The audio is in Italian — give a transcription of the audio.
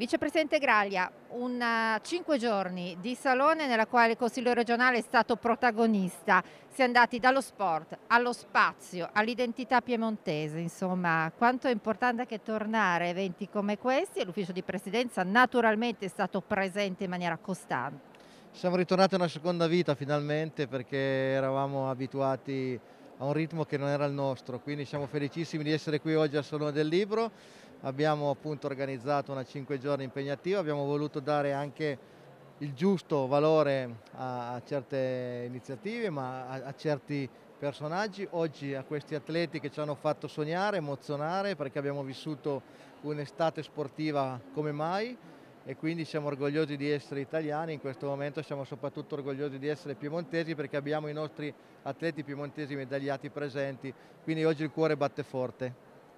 Vicepresidente Graglia, un, eh, cinque giorni di salone nella quale il Consiglio regionale è stato protagonista, si è andati dallo sport allo spazio, all'identità piemontese, insomma quanto è importante che tornare a eventi come questi e l'ufficio di presidenza naturalmente è stato presente in maniera costante. Siamo ritornati a una seconda vita finalmente perché eravamo abituati a un ritmo che non era il nostro, quindi siamo felicissimi di essere qui oggi al Salone del Libro abbiamo appunto organizzato una 5 giorni impegnativa, abbiamo voluto dare anche il giusto valore a, a certe iniziative ma a, a, certi personaggi, oggi a questi atleti che ci hanno fatto sognare, emozionare perché abbiamo vissuto un'estate sportiva come mai e quindi siamo orgogliosi di essere italiani, in questo momento siamo soprattutto orgogliosi di essere piemontesi perché abbiamo i nostri atleti piemontesi medagliati presenti, quindi oggi il cuore batte forte.